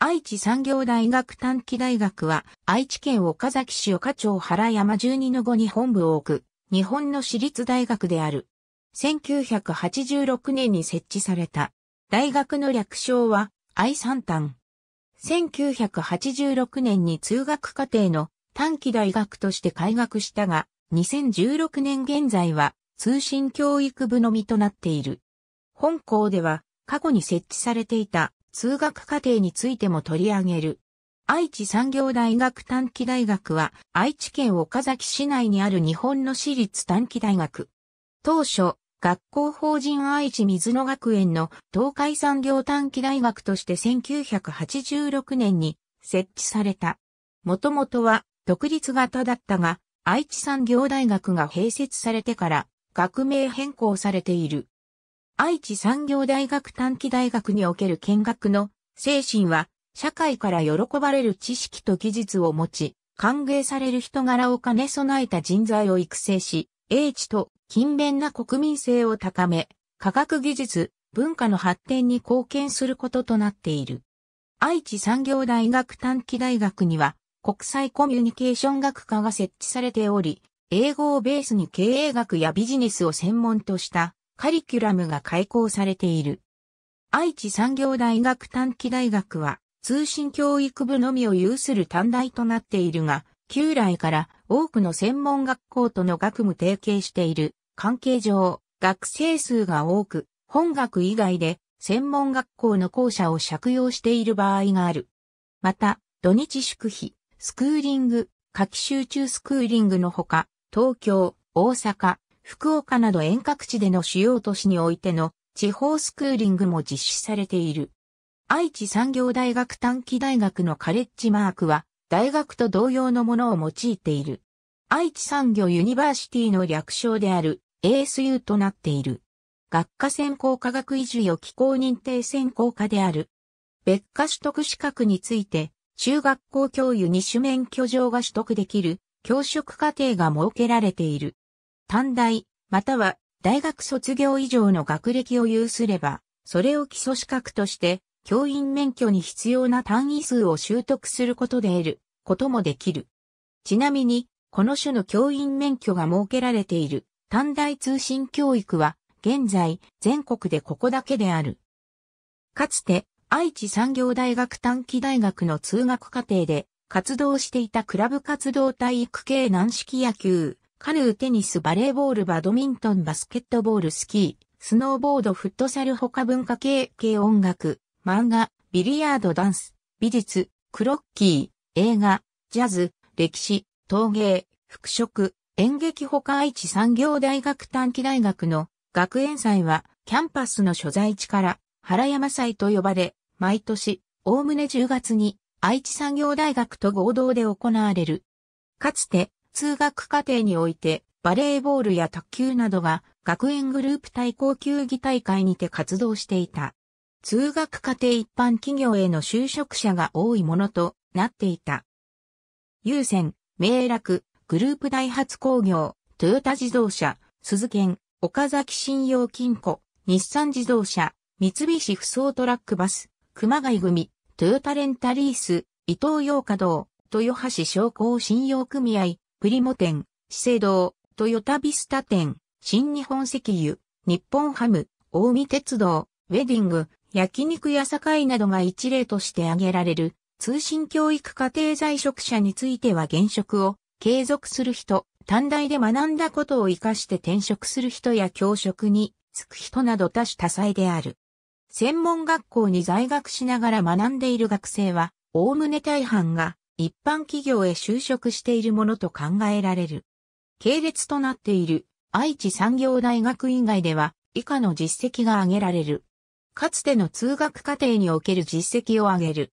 愛知産業大学短期大学は、愛知県岡崎市岡町原山12の後に本部を置く、日本の私立大学である。1986年に設置された。大学の略称は、愛三短。1986年に通学課程の短期大学として開学したが、2016年現在は通信教育部のみとなっている。本校では過去に設置されていた通学課程についても取り上げる。愛知産業大学短期大学は愛知県岡崎市内にある日本の私立短期大学。当初、学校法人愛知水野学園の東海産業短期大学として1986年に設置された。もともとは独立型だったが、愛知産業大学が併設されてから学名変更されている。愛知産業大学短期大学における見学の精神は、社会から喜ばれる知識と技術を持ち、歓迎される人柄を兼ね備えた人材を育成し、英知と勤勉な国民性を高め、科学技術、文化の発展に貢献することとなっている。愛知産業大学短期大学には、国際コミュニケーション学科が設置されており、英語をベースに経営学やビジネスを専門としたカリキュラムが開講されている。愛知産業大学短期大学は通信教育部のみを有する短大となっているが、旧来から多くの専門学校との学務提携している関係上、学生数が多く、本学以外で専門学校の校舎を借用している場合がある。また、土日祝日、スクーリング、夏季集中スクーリングのほか、東京、大阪、福岡など遠隔地での主要都市においての地方スクーリングも実施されている。愛知産業大学短期大学のカレッジマークは大学と同様のものを用いている。愛知産業ユニバーシティの略称である ASU となっている。学科専攻科学維持予機構認定専攻科である。別科取得資格について、中学校教諭二種免許状が取得できる教職課程が設けられている。短大、または大学卒業以上の学歴を有すれば、それを基礎資格として、教員免許に必要な単位数を習得することで得ることもできる。ちなみに、この種の教員免許が設けられている短大通信教育は、現在、全国でここだけである。かつて、愛知産業大学短期大学の通学課程で活動していたクラブ活動体育系軟式野球、カヌー、テニス、バレーボール、バドミントン、バスケットボール、スキー、スノーボード、フットサル、他文化系、系音楽、漫画、ビリヤード、ダンス、美術、クロッキー、映画、ジャズ、歴史、陶芸、服飾、演劇他愛知産業大学短期大学の学園祭はキャンパスの所在地から原山祭と呼ばれ、毎年、おおむね10月に愛知産業大学と合同で行われる。かつて通学課程において、バレーボールや卓球などが学園グループ対抗球技大会にて活動していた。通学課程一般企業への就職者が多いものとなっていた。優先、明楽、グループ大発工業、トヨタ自動車、鈴県、岡崎信用金庫、日産自動車、三菱不走トラックバス、熊谷組、トヨタレンタリース、伊東洋華堂、豊橋商工信用組合、プリモ店、資生堂、トヨタビスタ店、新日本石油、日本ハム、大見鉄道、ウェディング、焼肉や井などが一例として挙げられる、通信教育家庭在職者については現職を継続する人、短大で学んだことを活かして転職する人や教職に就く人など多種多彩である。専門学校に在学しながら学んでいる学生は、おおむね大半が一般企業へ就職しているものと考えられる。系列となっている愛知産業大学以外では以下の実績が挙げられる。かつての通学課程における実績を挙げる。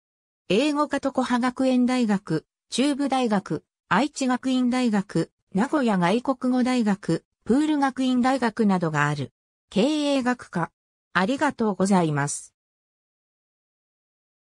英語科こ派学園大学、中部大学、愛知学院大学、名古屋外国語大学、プール学院大学などがある。経営学科。ありがとうございます。